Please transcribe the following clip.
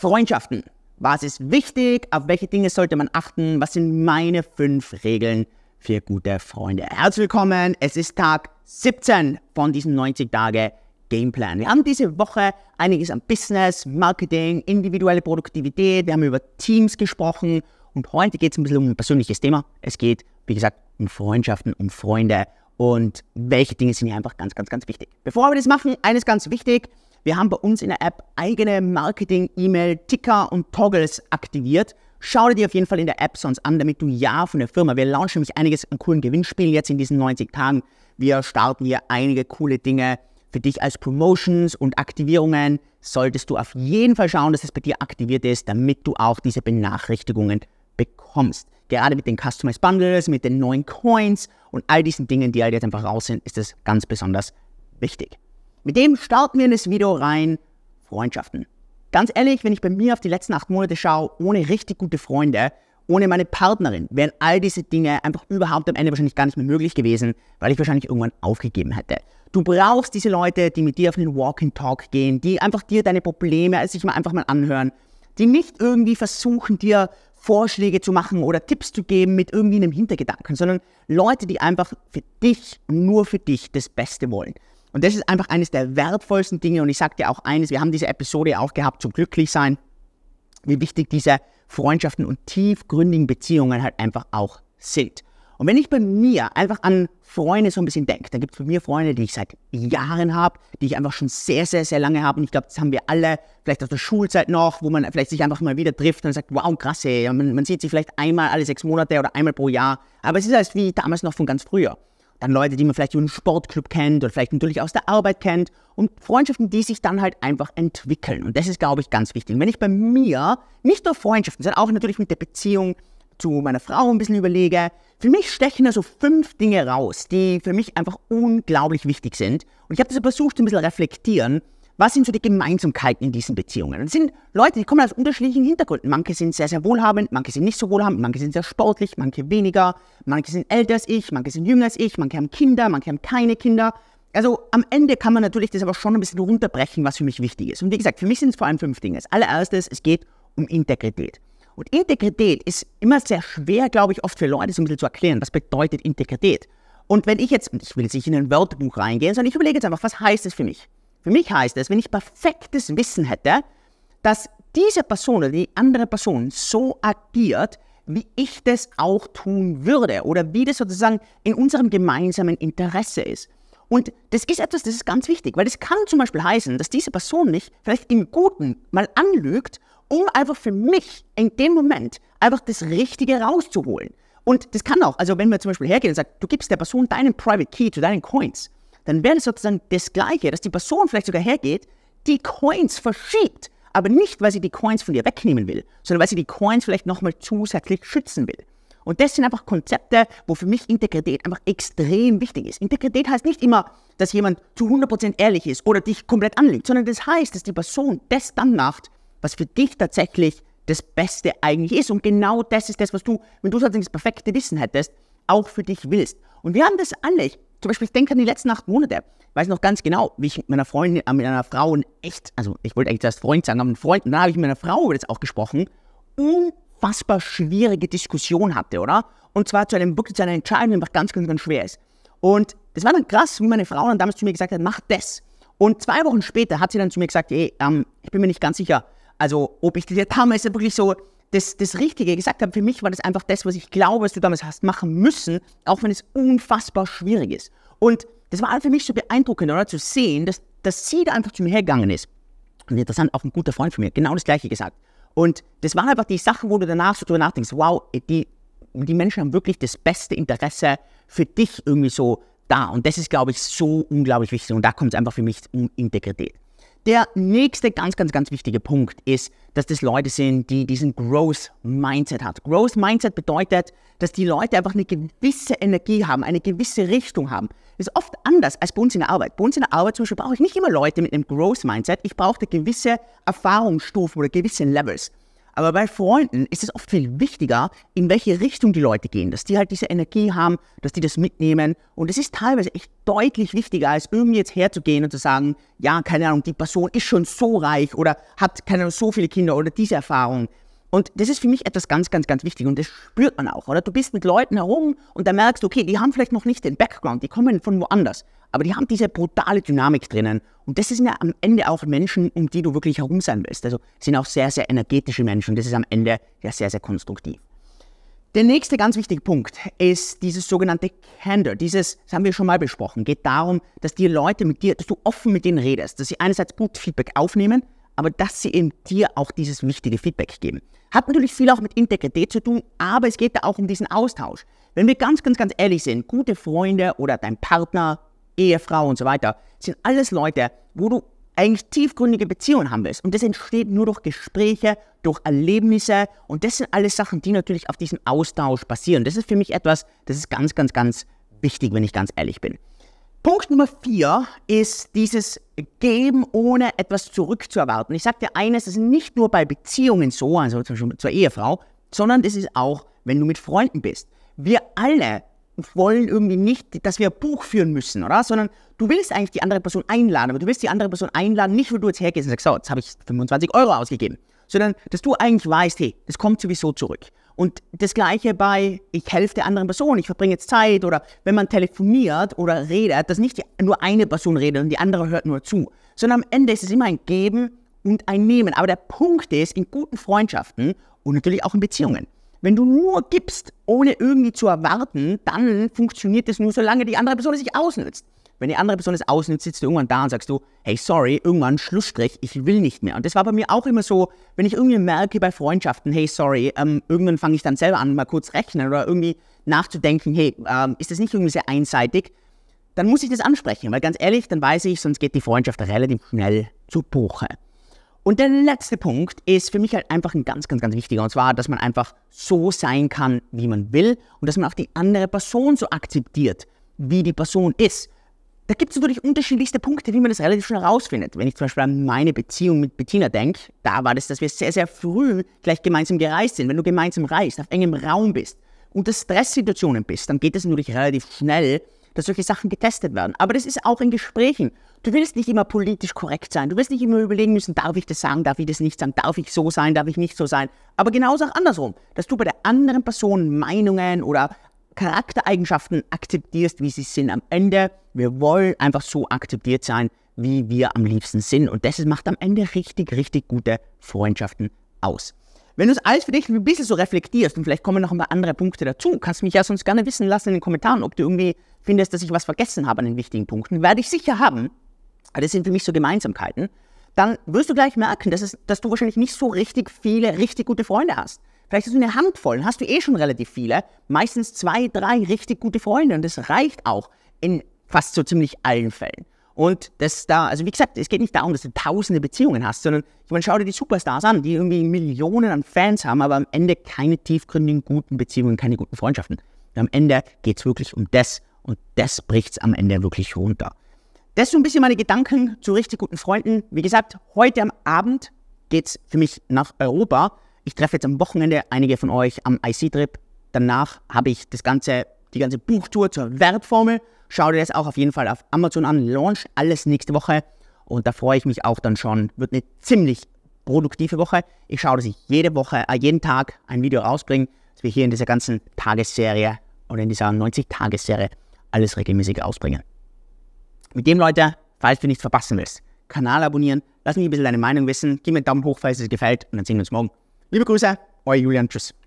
Freundschaften. Was ist wichtig? Auf welche Dinge sollte man achten? Was sind meine fünf Regeln für gute Freunde? Herzlich willkommen. Es ist Tag 17 von diesem 90 Tage Gameplan. Wir haben diese Woche einiges an Business, Marketing, individuelle Produktivität. Wir haben über Teams gesprochen. Und heute geht es ein bisschen um ein persönliches Thema. Es geht, wie gesagt, um Freundschaften, um Freunde und welche Dinge sind hier einfach ganz, ganz, ganz wichtig. Bevor wir das machen, eines ganz wichtig. Wir haben bei uns in der App eigene Marketing-E-Mail-Ticker und Toggles aktiviert. Schau dir die auf jeden Fall in der App sonst an, damit du ja von der Firma. Wir launchen nämlich einiges an coolen Gewinnspielen jetzt in diesen 90 Tagen. Wir starten hier einige coole Dinge für dich als Promotions und Aktivierungen. Solltest du auf jeden Fall schauen, dass es bei dir aktiviert ist, damit du auch diese Benachrichtigungen bekommst. Gerade mit den Customized Bundles, mit den neuen Coins und all diesen Dingen, die halt jetzt einfach raus sind, ist das ganz besonders wichtig. Mit dem starten wir in das Video rein. Freundschaften. Ganz ehrlich, wenn ich bei mir auf die letzten acht Monate schaue, ohne richtig gute Freunde, ohne meine Partnerin, wären all diese Dinge einfach überhaupt am Ende wahrscheinlich gar nicht mehr möglich gewesen, weil ich wahrscheinlich irgendwann aufgegeben hätte. Du brauchst diese Leute, die mit dir auf den Walking talk gehen, die einfach dir deine Probleme also sich mal einfach mal anhören, die nicht irgendwie versuchen, dir Vorschläge zu machen oder Tipps zu geben mit irgendwie einem Hintergedanken, sondern Leute, die einfach für dich, nur für dich das Beste wollen. Und das ist einfach eines der wertvollsten Dinge. Und ich sage dir auch eines, wir haben diese Episode auch gehabt zum Glücklichsein, wie wichtig diese Freundschaften und tiefgründigen Beziehungen halt einfach auch sind. Und wenn ich bei mir einfach an Freunde so ein bisschen denke, dann gibt es bei mir Freunde, die ich seit Jahren habe, die ich einfach schon sehr, sehr, sehr lange habe. Und ich glaube, das haben wir alle, vielleicht aus der Schulzeit noch, wo man vielleicht sich einfach mal wieder trifft und sagt, wow, krass, ey. Man, man sieht sich vielleicht einmal alle sechs Monate oder einmal pro Jahr. Aber es ist halt wie damals noch von ganz früher dann Leute, die man vielleicht über einen Sportclub kennt oder vielleicht natürlich aus der Arbeit kennt und Freundschaften, die sich dann halt einfach entwickeln. Und das ist, glaube ich, ganz wichtig. Und wenn ich bei mir nicht nur Freundschaften, sondern auch natürlich mit der Beziehung zu meiner Frau ein bisschen überlege, für mich stechen da so fünf Dinge raus, die für mich einfach unglaublich wichtig sind. Und ich habe das versucht, ein bisschen reflektieren was sind so die Gemeinsamkeiten in diesen Beziehungen? Das sind Leute, die kommen aus unterschiedlichen Hintergründen. Manche sind sehr, sehr wohlhabend, manche sind nicht so wohlhabend, manche sind sehr sportlich, manche weniger, manche sind älter als ich, manche sind jünger als ich, manche haben Kinder, manche haben keine Kinder. Also am Ende kann man natürlich das aber schon ein bisschen runterbrechen, was für mich wichtig ist. Und wie gesagt, für mich sind es vor allem fünf Dinge. Als allererstes, es geht um Integrität. Und Integrität ist immer sehr schwer, glaube ich, oft für Leute so ein bisschen zu erklären. Was bedeutet Integrität? Und wenn ich jetzt, ich will jetzt nicht in ein Wörterbuch reingehen, sondern ich überlege jetzt einfach, was heißt es für mich? Für mich heißt es, wenn ich perfektes Wissen hätte, dass diese Person oder die andere Person so agiert, wie ich das auch tun würde oder wie das sozusagen in unserem gemeinsamen Interesse ist. Und das ist etwas, das ist ganz wichtig, weil das kann zum Beispiel heißen, dass diese Person mich vielleicht im Guten mal anlügt, um einfach für mich in dem Moment einfach das Richtige rauszuholen. Und das kann auch, also wenn wir zum Beispiel hergehen und sagen, du gibst der Person deinen Private Key zu deinen Coins, dann wäre das sozusagen das Gleiche, dass die Person vielleicht sogar hergeht, die Coins verschiebt, aber nicht, weil sie die Coins von dir wegnehmen will, sondern weil sie die Coins vielleicht nochmal zusätzlich schützen will. Und das sind einfach Konzepte, wo für mich Integrität einfach extrem wichtig ist. Integrität heißt nicht immer, dass jemand zu 100% ehrlich ist oder dich komplett anlügt, sondern das heißt, dass die Person das dann macht, was für dich tatsächlich das Beste eigentlich ist. Und genau das ist das, was du, wenn du sozusagen das perfekte Wissen hättest, auch für dich willst. Und wir haben das alle. Ich zum Beispiel, ich denke an die letzten acht Monate. Ich weiß noch ganz genau, wie ich mit meiner Freundin, äh, mit einer Frau und echt, also ich wollte eigentlich erst Freund sagen, aber Freund, und dann habe ich mit meiner Frau über das auch gesprochen, unfassbar schwierige Diskussion hatte, oder? Und zwar zu einem wirklich zu einer Entscheidung, die einfach ganz, ganz, ganz schwer ist. Und das war dann krass, wie meine Frau dann damals zu mir gesagt hat, mach das. Und zwei Wochen später hat sie dann zu mir gesagt, ey, ähm, ich bin mir nicht ganz sicher, also ob ich das jetzt damals wirklich so das, das Richtige gesagt haben. Für mich war das einfach das, was ich glaube, was du damals hast machen müssen, auch wenn es unfassbar schwierig ist. Und das war für mich so beeindruckend, oder? Zu sehen, dass, dass sie da einfach zu mir hergegangen ist. Und interessant, auch ein guter Freund von mir, genau das Gleiche gesagt. Und das waren einfach die Sachen, wo du danach so drüber nachdenkst, wow, die, die Menschen haben wirklich das beste Interesse für dich irgendwie so da. Und das ist, glaube ich, so unglaublich wichtig. Und da kommt es einfach für mich um Integrität. Der nächste ganz, ganz, ganz wichtige Punkt ist, dass das Leute sind, die diesen Growth Mindset hat. Growth Mindset bedeutet, dass die Leute einfach eine gewisse Energie haben, eine gewisse Richtung haben. Das ist oft anders als bei uns in der Arbeit. Bei uns in der Arbeit zum Beispiel brauche ich nicht immer Leute mit einem Growth Mindset. Ich brauche eine gewisse Erfahrungsstufen oder gewisse Levels. Aber bei Freunden ist es oft viel wichtiger, in welche Richtung die Leute gehen, dass die halt diese Energie haben, dass die das mitnehmen. Und es ist teilweise echt deutlich wichtiger, als irgendwie jetzt herzugehen und zu sagen, ja, keine Ahnung, die Person ist schon so reich oder hat, keine Ahnung, so viele Kinder oder diese Erfahrung. Und das ist für mich etwas ganz, ganz, ganz wichtig und das spürt man auch, oder? Du bist mit Leuten herum und da merkst du, okay, die haben vielleicht noch nicht den Background, die kommen von woanders, aber die haben diese brutale Dynamik drinnen. Und das sind ja am Ende auch Menschen, um die du wirklich herum sein willst. Also sind auch sehr, sehr energetische Menschen. Das ist am Ende ja sehr, sehr konstruktiv. Der nächste ganz wichtige Punkt ist dieses sogenannte Candor. Dieses, das haben wir schon mal besprochen, geht darum, dass die Leute mit dir, dass du offen mit denen redest, dass sie einerseits gut Feedback aufnehmen, aber dass sie eben dir auch dieses wichtige Feedback geben. Hat natürlich viel auch mit Integrität zu tun, aber es geht da auch um diesen Austausch. Wenn wir ganz, ganz, ganz ehrlich sind, gute Freunde oder dein Partner, Ehefrau und so weiter, sind alles Leute, wo du eigentlich tiefgründige Beziehungen haben willst. Und das entsteht nur durch Gespräche, durch Erlebnisse. Und das sind alles Sachen, die natürlich auf diesem Austausch basieren. Das ist für mich etwas, das ist ganz, ganz, ganz wichtig, wenn ich ganz ehrlich bin. Punkt Nummer vier ist dieses Geben, ohne etwas zurückzuerwarten. Ich dir eines, das ist nicht nur bei Beziehungen so, also zum Beispiel zur Ehefrau, sondern das ist auch, wenn du mit Freunden bist. Wir alle wollen irgendwie nicht, dass wir ein Buch führen müssen, oder? Sondern du willst eigentlich die andere Person einladen, aber du willst die andere Person einladen, nicht, weil du jetzt hergehst und sagst, so, jetzt habe ich 25 Euro ausgegeben, sondern dass du eigentlich weißt, hey, das kommt sowieso zurück. Und das Gleiche bei, ich helfe der anderen Person, ich verbringe jetzt Zeit oder wenn man telefoniert oder redet, dass nicht die, nur eine Person redet und die andere hört nur zu, sondern am Ende ist es immer ein Geben und ein Nehmen. Aber der Punkt ist, in guten Freundschaften und natürlich auch in Beziehungen, wenn du nur gibst, ohne irgendwie zu erwarten, dann funktioniert es nur, solange die andere Person es sich ausnützt. Wenn die andere Person es ausnutzt, sitzt du irgendwann da und sagst du, hey, sorry, irgendwann Schlussstrich, ich will nicht mehr. Und das war bei mir auch immer so, wenn ich irgendwie merke bei Freundschaften, hey, sorry, ähm, irgendwann fange ich dann selber an, mal kurz rechnen oder irgendwie nachzudenken, hey, ähm, ist das nicht irgendwie sehr einseitig? Dann muss ich das ansprechen, weil ganz ehrlich, dann weiß ich, sonst geht die Freundschaft relativ schnell zu Buche. Und der letzte Punkt ist für mich halt einfach ein ganz, ganz, ganz wichtiger. Und zwar, dass man einfach so sein kann, wie man will und dass man auch die andere Person so akzeptiert, wie die Person ist. Da gibt es natürlich unterschiedlichste Punkte, wie man das relativ schnell herausfindet. Wenn ich zum Beispiel an meine Beziehung mit Bettina denke, da war das, dass wir sehr, sehr früh gleich gemeinsam gereist sind. Wenn du gemeinsam reist, auf engem Raum bist, unter Stresssituationen bist, dann geht es natürlich relativ schnell, dass solche Sachen getestet werden. Aber das ist auch in Gesprächen. Du willst nicht immer politisch korrekt sein. Du willst nicht immer überlegen müssen, darf ich das sagen, darf ich das nicht sagen, darf ich so sein, darf ich nicht so sein. Aber genauso auch andersrum, dass du bei der anderen Person Meinungen oder Charaktereigenschaften akzeptierst, wie sie sind am Ende. Wir wollen einfach so akzeptiert sein, wie wir am liebsten sind. Und das macht am Ende richtig, richtig gute Freundschaften aus. Wenn du es alles für dich ein bisschen so reflektierst und vielleicht kommen noch ein paar andere Punkte dazu, kannst du mich ja sonst gerne wissen lassen in den Kommentaren, ob du irgendwie findest, dass ich was vergessen habe an den wichtigen Punkten. Werde ich sicher haben. Aber das sind für mich so Gemeinsamkeiten. Dann wirst du gleich merken, dass, es, dass du wahrscheinlich nicht so richtig viele richtig gute Freunde hast. Vielleicht hast du eine Handvoll, dann hast du eh schon relativ viele. Meistens zwei, drei richtig gute Freunde und das reicht auch in fast so ziemlich allen Fällen. Und das da, also wie gesagt, es geht nicht darum, dass du tausende Beziehungen hast, sondern ich meine, schau dir die Superstars an, die irgendwie Millionen an Fans haben, aber am Ende keine tiefgründigen guten Beziehungen, keine guten Freundschaften. Und am Ende geht es wirklich um das und das bricht es am Ende wirklich runter. Das sind ein bisschen meine Gedanken zu richtig guten Freunden. Wie gesagt, heute am Abend geht es für mich nach Europa ich treffe jetzt am Wochenende einige von euch am IC-Trip. Danach habe ich das ganze, die ganze Buchtour zur Wertformel. Schau dir das auch auf jeden Fall auf Amazon an. Launch alles nächste Woche. Und da freue ich mich auch dann schon. Wird eine ziemlich produktive Woche. Ich schaue, dass ich jede Woche, äh, jeden Tag ein Video rausbringe, dass wir hier in dieser ganzen Tagesserie oder in dieser 90-Tagesserie alles regelmäßig ausbringen. Mit dem, Leute, falls du nichts verpassen willst, Kanal abonnieren, lass mich ein bisschen deine Meinung wissen, gib mir einen Daumen hoch, falls es dir gefällt und dann sehen wir uns morgen. Liebe Grüße, euer Julian. Tschüss.